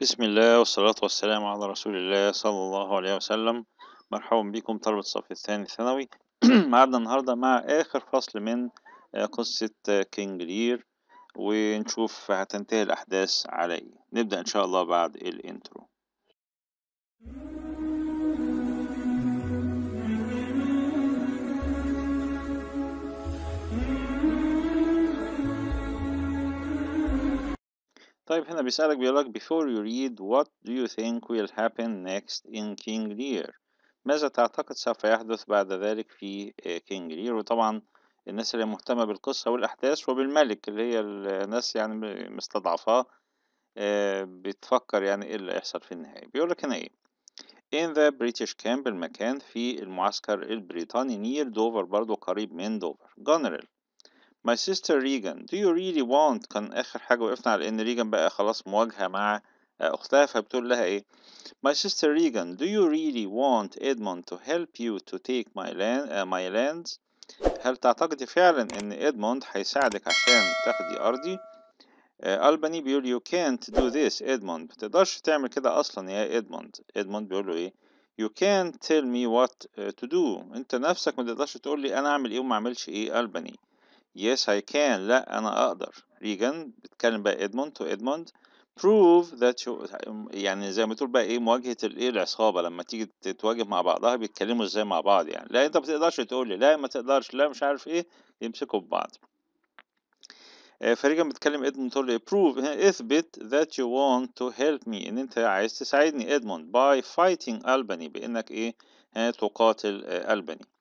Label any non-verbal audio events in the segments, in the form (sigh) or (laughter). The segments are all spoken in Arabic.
بسم الله والصلاة والسلام على رسول الله صلى الله عليه وسلم مرحبا بكم طلبة الصف الثاني الثانوي (clears throat) معنا النهاردة مع آخر فصل من آه، قصة آه، كينج لير ونشوف هتنتهي الأحداث على إيه نبدأ إن شاء الله بعد الإنترو طيب هنا بيسألك بيقولك before you read what do you think will happen next in King Lear ماذا تعتقد سوف يحدث بعد ذلك في كينج آه، لير وطبعا الناس اللي مهتمة بالقصة والأحداث وبالملك اللي هي الناس يعني مستضعفاه بتفكر يعني ايه اللي هيحصل في النهاية بيقولك هنا ايه in the British camp المكان في المعسكر البريطاني near دوفر برضو قريب من دوفر general My sister Regan do you really want كان آخر حاجة وقفنا على إن ريجان بقى خلاص مواجهة مع آه، أختها فبتقول لها إيه My sister Regan do you really want Edmond to help you to take my, land, uh, my lands هل تعتقدي فعلا إن إدموند هيساعدك عشان تاخدي أرضي آه، ألباني بيقول you can't do this Edmond متقدرش تعمل كده أصلا يا إدموند إدموند بيقول له إيه you can't tell me what to do انت نفسك متقدرش تقول لي انا اعمل ايه وما اعملش ايه ألباني Yes I can لا أنا أقدر ريجان بتكلم بقى إدموند تو إدموند prove that you يعني زي ما تقول بقى إيه مواجهة الإيه العصابة لما تيجي تتواجه مع بعضها بيتكلموا إزاي مع بعض يعني لا أنت ما تقدرش تقول لي لا ما تقدرش لا مش عارف إيه يمسكوا ببعض آه، فريجان بتكلم ادموند تقول له prove اثبت that you want to help me ان انت عايز تساعدني ادموند by fighting الباني بانك ايه آه، تقاتل الباني آه،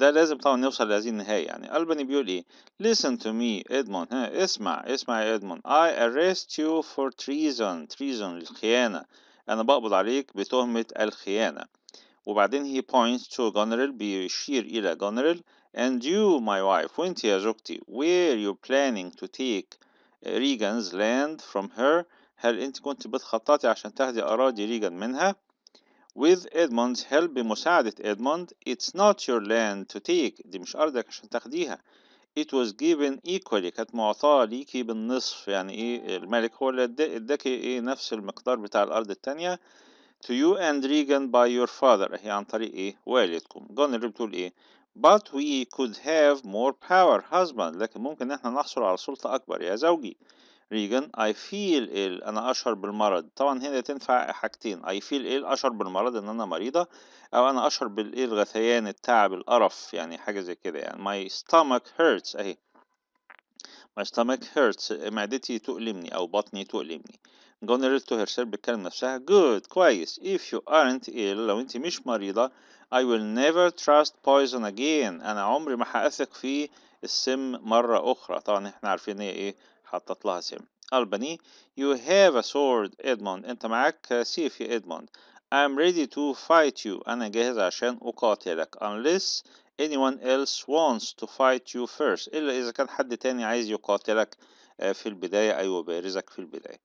ده لازم طبعا نوصل لهذه النهاية يعني ألباني بيقول إيه listen to me إدمون ها اسمع اسمع يا إدمون I arrest you for treason treason الخيانة أنا بقبض عليك بتهمة الخيانة وبعدين he points to general بيشير إلى general and you my wife وانت يا زوجتي were you planning to take Regan's land from her هل انت كنت بتخططي عشان تاخدي أراضي ريجان منها with Edmund's help بمساعدة Edmund it's not your land to take دي مش أرضك عشان تاخديها it was given equally كانت معطاة ليكي بالنصف يعني إيه الملك هو اللي اداكي إيه نفس المقدار بتاع الأرض التانية to you and Regan by your father هي عن طريق إيه والدكم جون اللي بتقول إيه but we could have more power husband لكن ممكن إن إحنا نحصل على سلطة أكبر يا زوجي ريجن اي فيل ايل أنا أشعر بالمرض طبعا هنا تنفع حاجتين اي فيل ايل أشعر بالمرض إن أنا مريضة أو أنا أشعر بالإيه الغثيان التعب القرف يعني حاجة زي كده يعني my stomach hurts أهي my stomach hurts معدتي تؤلمني أو بطني تؤلمني جونريل تو هيرسيل بتكلم نفسها جود كويس if you aren't ill لو أنت مش مريضة I will never trust poison again أنا عمري ما هثق في السم مرة أخرى طبعا إحنا عارفين هي إيه حطت لها سم الباني you have a sword ادموند انت معاك سيف يا ادموند I'm ready to fight you أنا جاهز عشان أقاتلك unless anyone else wants to fight you first إلا إذا كان حد تاني عايز يقاتلك آه، في البداية أي أيوة، يبارزك في البداية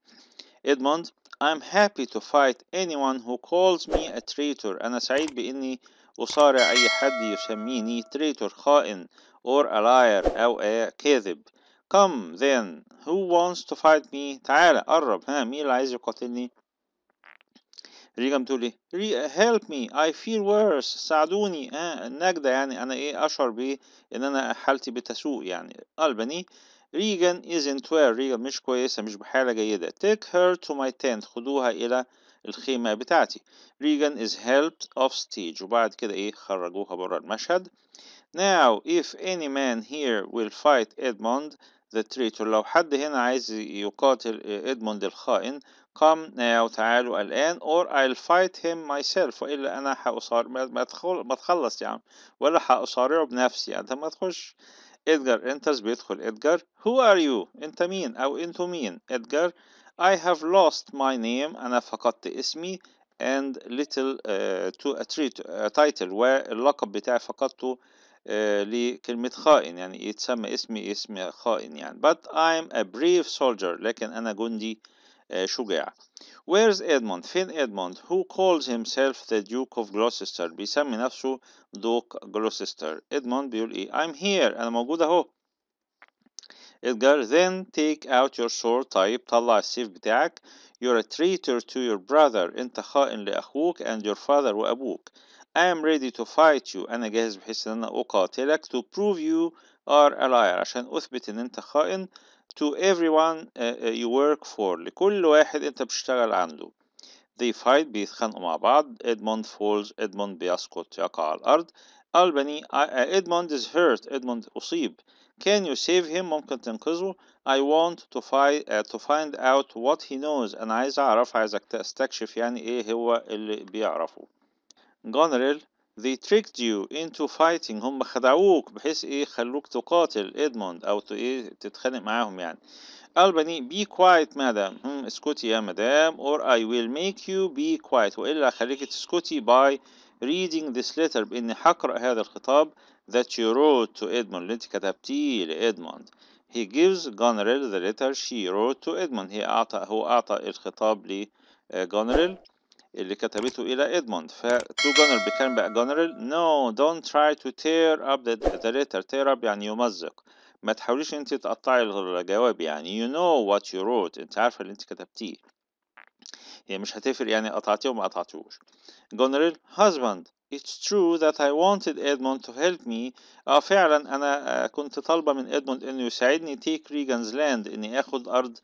إدموند I'm happy to fight anyone who calls me a traitor أنا سعيد بإني أصارع أي حد يسميني traitor خائن or a liar أو كاذب Come then, who wants to fight me? تعالى قرب ها مين اللي عايز يقاتلني؟ ريجا بتقول ايه؟ help me I feel worse ساعدوني ها النجدة يعني انا ايه اشعر بايه؟ ان انا حالتي بتسوء يعني قلبني ريجان isn't well ريجان مش كويسة مش بحالة جيدة take her to my tent خدوها إلى الخيمة بتاعتي ريجان is helped off stage وبعد كده إيه خرجوها بره المشهد Now if any man here will fight Edmund the traitor لو حد هنا عايز يقاتل إدموند الخائن come now تعالوا الآن or I'll fight him myself وإلا أنا هأصارع ما تخل... ما تخلص يعني ولا هأصارعه بنفسي يعني أنت ما تخش إدجار enters بيدخل إدجار who are you أنت مين أو أنتو مين إدجار I have lost my name أنا فقدت اسمي and little uh, to a, treat, a آه، title واللقب بتاعي فقدته لكلمة خائن يعني يتسمى اسمي اسم خائن يعني but I'm a brave soldier لكن أنا جندي شجاع Where's Edmund؟ فين Edmund؟ Who calls himself the Duke of Gloucester؟ بيسمي نفسه دوك جلوسستر Edmund بيقول إيه I'm here أنا موجود أهو Edgar then take out your sword طيب طلع السيف بتاعك You're a traitor to your brother أنت خائن لأخوك and your father وأبوك I am ready to fight you أنا جاهز بحيث إن أقاتلك to prove you are a liar عشان أثبت إن أنت خائن to everyone uh, uh, you work for لكل واحد أنت بتشتغل عنده they fight بيتخانقوا مع بعض Edmond falls Edmond بيسقط يقع على الأرض Albany uh, Edmond is hurt Edmond أصيب Can you save him ممكن تنقذه I want to, find, uh, to find out what he knows أنا عايز أعرف عايز أستكشف يعني إيه هو اللي بيعرفه جنرال they tricked you into fighting هم خدعوك بحيث ايه خلوك تقاتل ادموند او ايه تتخانق معاهم يعني الباني be quiet مادام هم اسكتي يا مدام or I will make you be quiet والا خليك تسكتي by reading this letter باني هقرا هذا الخطاب that you wrote to Edmund اللي انت كتبتيه لادموند he gives Goneril the letter she wrote to Edmund هي اعطى هو اعطى الخطاب لجونريل آه، اللي كتبته إلى إدموند فتو جنرال بيتكلم بقى جنرال نو دونت تراي تو تير اب ذا ليتر تير اب يعني يمزق ما تحاوليش انت تقطعي الجواب يعني يو نو وات يو wrote انت عارفه اللي انت كتبتيه هي يعني مش هتفرق يعني قطعتيه وما قطعتوش جنرال husband It's true that I wanted Edmund to help me. اه فعلا انا آه، كنت طالبه من ادموند انه يساعدني take Regan's land اني اخد ارض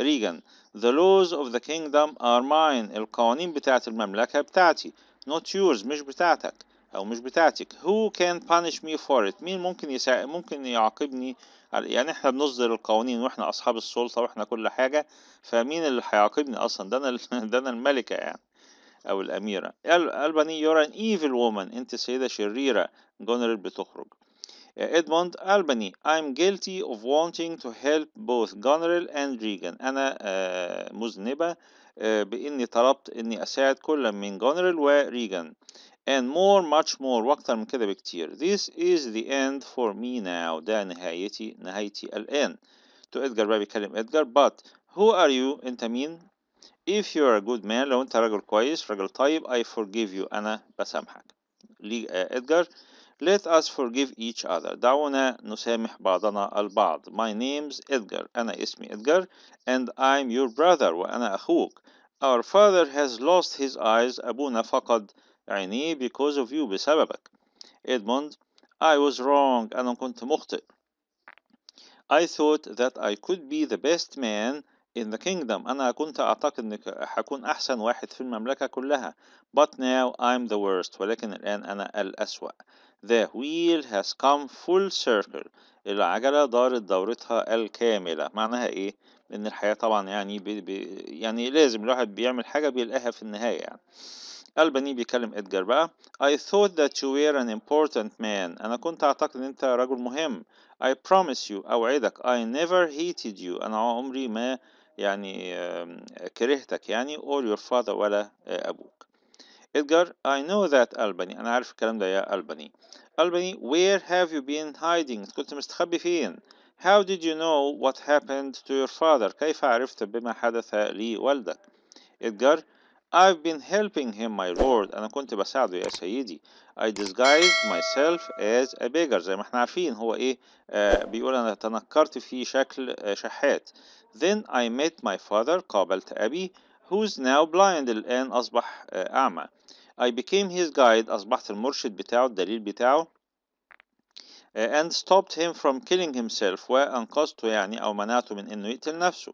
Regan. The laws of the kingdom are mine. القوانين بتاعة المملكة بتاعتي. Not yours مش بتاعتك أو مش بتاعتك. Who can punish me for it؟ مين ممكن يسا... ممكن يعاقبني يعني احنا بنصدر القوانين واحنا أصحاب السلطة واحنا كل حاجة فمين اللي هيعاقبني أصلا؟ ده أنا (laughs) ده أنا الملكة يعني. أو الأميرة. البني you're an evil woman. أنت سيدة شريرة. جونرل بتخرج. ادموند الباني I'm guilty of wanting to help both Goneril and Regan انا مذنبه باني طلبت اني اساعد كل من جونرال وريجان and more much more واكتر من كده بكتير this is the end for me now ده نهايتي نهايتي الان تو ادجار بقى بيكلم ادجار but who are you انت مين if you are a good man لو انت راجل كويس راجل طيب I forgive you انا بسامحك لي ادجار let us forgive each other. دعونا نسامح بعضنا البعض. My name's Edgar. أنا اسمي Edgar, and I'm your brother وأنا أخوك. Our father has lost his eyes. أبونا فقد عينيه because of you بسببك. Edmund, I was wrong. أنا كنت مخطئ. I thought that I could be the best man in the kingdom. أنا كنت أعتقد إنك هكون أحسن واحد في المملكة كلها. But now I'm the worst. ولكن الآن أنا الأسوأ. The wheel has come full circle العجلة دارت دورتها الكاملة معناها إيه؟ لأن الحياة طبعا يعني بي بي يعني لازم الواحد بيعمل حاجة بيلاقيها في النهاية يعني البني بيكلم إدجار بقى I thought that you were an important man أنا كنت أعتقد إن أنت رجل مهم I promise you أوعدك I never hated you أنا عمري ما يعني كرهتك يعني or your father ولا آه، أبوك إدجار I know that ألباني أنا عارف الكلام ده يا ألباني ألباني where have you been hiding كنت مستخبي فين How did you know what happened to your father كيف عرفت بما حدث لي والدك إدجار I've been helping him my lord أنا كنت بساعده يا سيدي I disguised myself as a beggar زي ما احنا عارفين هو إيه آه، بيقول أنا تنكرت في شكل آه، شحات Then I met my father قابلت أبي who's now blind الآن أصبح أعمى I became his guide أصبحت المرشد بتاعه الدليل بتاعه and stopped him from killing himself وأنقذته يعني أو منعته من إنه يقتل نفسه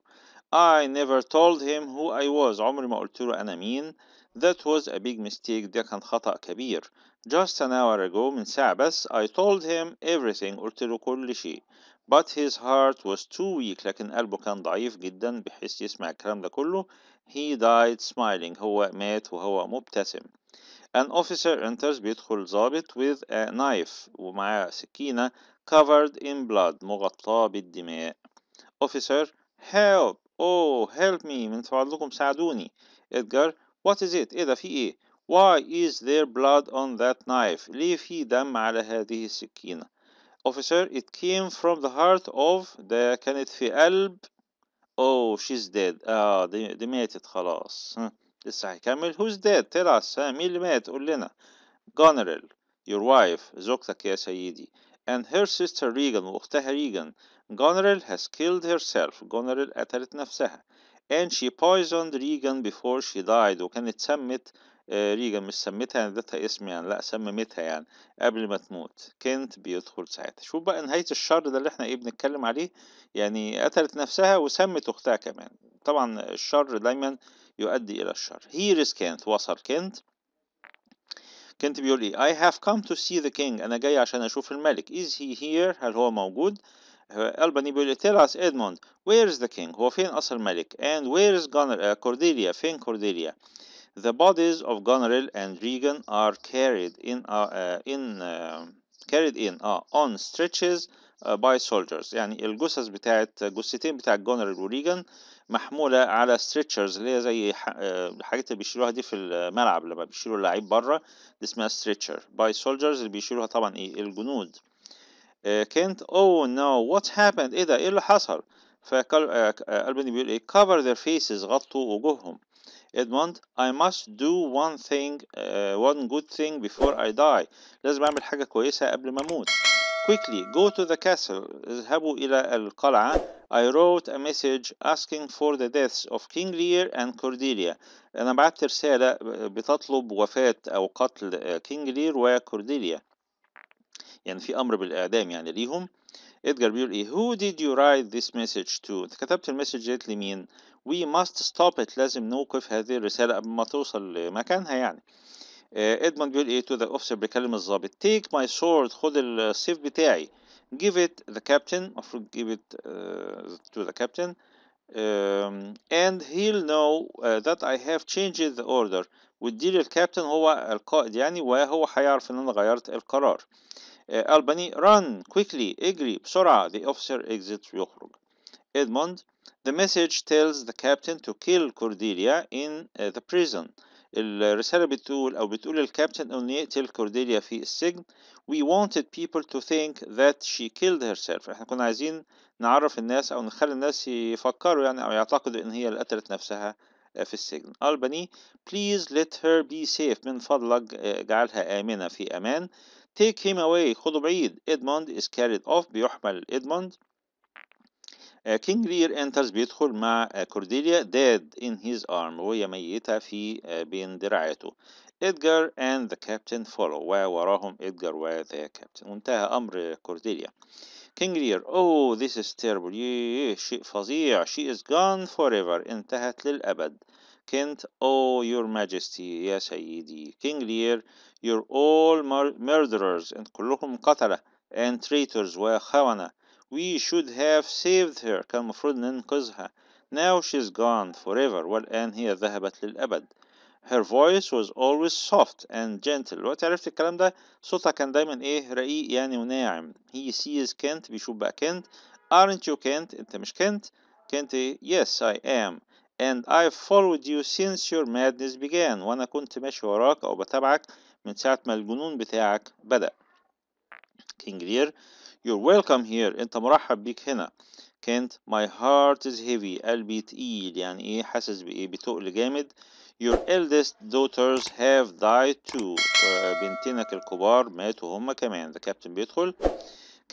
I never told him who I was عمري ما قلت له أنا مين That was a big mistake ده كان خطأ كبير Just an hour ago من ساعة بس I told him everything قلت له كل شيء but his heart was too weak لكن قلبه كان ضعيف جدا بحيث يسمع الكلام ده كله he died smiling هو مات وهو مبتسم an officer enters بيدخل ضابط with a knife ومعاه سكينة covered in blood مغطاة بالدماء officer help oh help me من فضلكم ساعدوني Edgar what is it ايه ده في ايه why is there blood on that knife ليه في دم على هذه السكينة officer, it came from the heart of the كانت في قلب Oh, she's dead. آه ah, دي, دي ماتت خلاص. Hmm. لسه هيكمل. Who's dead? Tell us. Ah, مين اللي مات؟ قول لنا. Goneril, your wife, Zokta يا And her sister Regan, وأختها Regan. Goneril has killed herself. Goneril قتلت نفسها. And she poisoned Regan before she died. وكانت سمت آه ريجا مش سميتها يعني ادتها اسم يعني لا سممتها يعني قبل ما تموت كنت بيدخل ساعتها شوف بقى نهاية الشر ده اللي احنا ايه بنتكلم عليه يعني قتلت نفسها وسمت اختها كمان طبعا الشر دايما يؤدي الى الشر هيرز كنت وصل كنت كنت بيقول ايه I have come to see the king انا جاي عشان اشوف الملك is he here هل هو موجود الباني بيقول إيه؟ tell us Edmund where is the king هو فين اصل الملك and where is Gunner, uh, Cordelia فين كورديليا The bodies of Goneril and Regan are carried in uh, uh in uh, carried in uh, on stretches uh, by soldiers. يعني الجثث بتاعت جثتين بتاعت و وريجن محموله على stretchers اللي هي زي آه، الحاجات اللي بيشيلوها دي في الملعب لما بيشيلوا اللعيب بره دي اسمها stretcher by soldiers اللي بيشيلوها طبعا ايه الجنود كانت oh نو وات هابند ايه ده ايه اللي حصل فالبني آه، آه، بيقول ايه cover their faces غطوا وجوههم ادموند I must do one thing uh, one good thing before I die لازم اعمل حاجة كويسة قبل ما اموت quickly go to the castle اذهبوا إلى القلعة I wrote a message asking for the deaths of King Lear and Cordelia أنا بعت رسالة بتطلب وفاة أو قتل King Lear وكورديليا يعني في أمر بالإعدام يعني ليهم ادجار بيقول ايه who did you write this message to انت كتبت المسج ديت لمين we must stop it لازم نوقف هذه الرسالة قبل ما توصل لمكانها يعني آه، ادموند بيقول ايه to the officer بيكلم الظابط take my sword خد السيف بتاعي give it the captain المفروض give it uh, to the captain um, and he'll know uh, that I have changed the order وإديه الكابتن هو القائد يعني وهو هيعرف ان انا غيرت القرار إيه، ألباني run quickly اجري بسرعة the officer exits يخرج إدموند the message tells the captain to kill Cordelia in eh, the prison الرسالة بتقول أو بتقول الكابتن إنه يقتل كورديليا في السجن we wanted people to think that she killed herself احنا كنا عايزين نعرف الناس أو نخلي الناس يفكروا يعني أو يعتقدوا إن هي اللي قتلت نفسها آه، في السجن ألباني please let her be safe من فضلك آه، جعلها آمنة في أمان take him away خذه بعيد Edmund is carried off بيحمل إدموند King Lear enters بيدخل مع كورديليا dead in his arm وهي ميتة في بين دراعاته إدجار and the captain follow ووراهم إدجار و the captain وانتهى أمر كورديليا King Lear oh this is terrible yeah, شيء فظيع she is gone forever انتهت للأبد كنت oh your majesty يا سيدي King Lear You're all mur murderers and كلكم قتلة and traitors وخونة We should have saved her كان المفروض ننقذها Now she's gone forever والآن هي ذهبت للأبد Her voice was always soft and gentle دلوقتي عرفت الكلام ده صوتها كان دايما ايه رقيق يعني وناعم He sees Kent بيشوف بقى Kent Aren't you Kent انت مش Kent Kent Yes I am and I've followed you since your madness began وانا كنت ماشي وراك او بتابعك من ساعة ما الجنون بتاعك بدأ كينج لير You're welcome here انت مرحب بيك هنا كانت my heart is heavy قلبي تقيل يعني ايه حاسس بايه بتقل جامد Your eldest daughters have died too آه، بنتينك الكبار ماتوا هما كمان ده كابتن بيدخل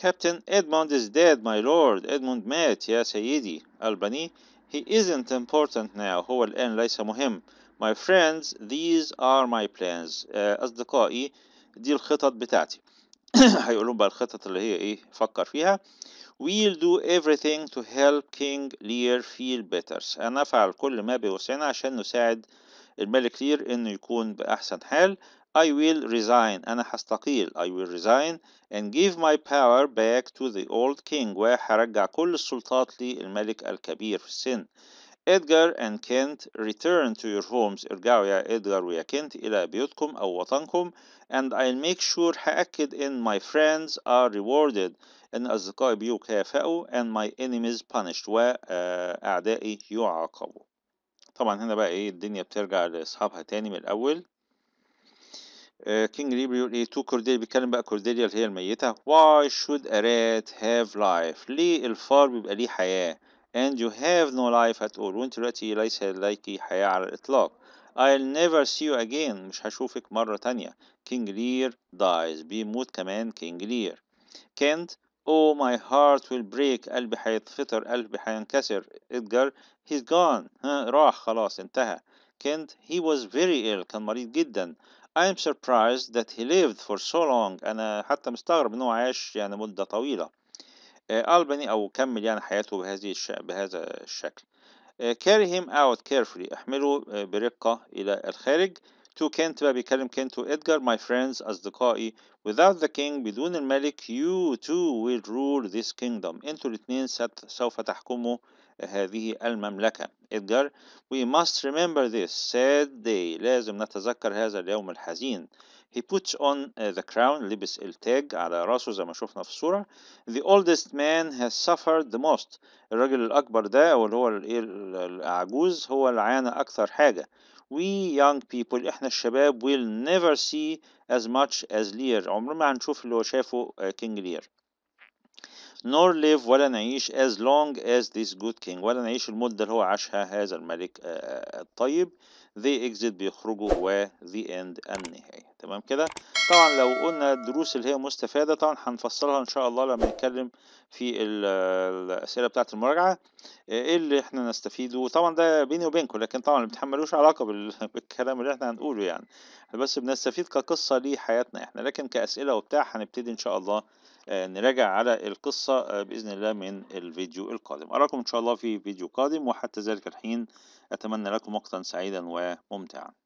Captain Edmund is dead my lord Edmund مات يا سيدي ألباني He isn't important now هو الآن ليس مهم My friends these are my plans آه، أصدقائي دي الخطط بتاعتي (coughs) هيقول لهم بقى الخطط اللي هي إيه فكر فيها We'll do everything to help King Lear feel better سنفعل كل ما بوسعنا عشان نساعد الملك لير إنه يكون بأحسن حال I will resign أنا هستقيل I will resign and give my power back to the old king وهرجع كل السلطات للملك الكبير في السن إدجار and Kent return to your homes ارجعوا يا إدجار ويا كنت إلى بيوتكم أو وطنكم and I'll make sure هأكد إن my friends are rewarded إن أصدقائي بيكافئوا and my enemies punished وأعدائي يعاقبوا طبعا هنا بقى إيه الدنيا بترجع لأصحابها تاني من الأول كينج آه، ليبر بيقول ايه تو كورديليا بيتكلم بقى كورديليا اللي هي الميته why should a rat have life ليه الفار بيبقى ليه حياه and you have no life at all وانت دلوقتي ليس لديك حياة على الإطلاق I'll never see you again مش هشوفك مرة تانية King Lear dies بيموت كمان King Lear Kent Oh my heart will break قلبي هيتفطر قلبي هينكسر Edgar, he he's gone راح خلاص انتهى Kent he was very ill كان مريض جدا I'm surprised that he lived for so long أنا حتى مستغرب إنه عاش يعني مدة طويلة ألباني آه، أو كمل يعني حياته بهذه الش... بهذا الشكل آه، carry him out carefully احمله آه، برقة إلى الخارج to Kent بقى بيكلم كنت وإدجار my friends أصدقائي without the king بدون الملك you too will rule this kingdom انتوا الاثنين ست... سوف تحكموا آه هذه المملكة إدجار We must remember this sad day لازم نتذكر هذا اليوم الحزين He puts on uh, the crown لبس التاج على راسه زي ما شفنا في الصورة The oldest man has suffered the most الراجل الأكبر ده أو اللي هو إيه، العجوز هو اللي عانى أكثر حاجة We young people احنا الشباب will never see as much as Lear عمرنا ما هنشوف اللي هو شافه كينج آه، Lear nor live ولا نعيش as long as this good king ولا نعيش المدة اللي هو عاشها هذا الملك آه، آه، الطيب they exit بيخرجوا و the end النهاية تمام كده طبعا لو قلنا الدروس اللي هي مستفادة طبعا هنفصلها ان شاء الله لما نتكلم في الاسئلة بتاعة المراجعة ايه اللي احنا نستفيده طبعا ده بيني وبينكم لكن طبعا الامتحان علاقة (laughs) بالكلام اللي احنا هنقوله يعني بس بنستفيد كقصة لحياتنا احنا لكن كأسئلة وبتاع هنبتدي ان شاء الله آه، نراجع على القصة آه، بإذن الله من الفيديو القادم أراكم إن شاء الله في فيديو قادم وحتى ذلك الحين أتمنى لكم وقتا سعيدا وممتعا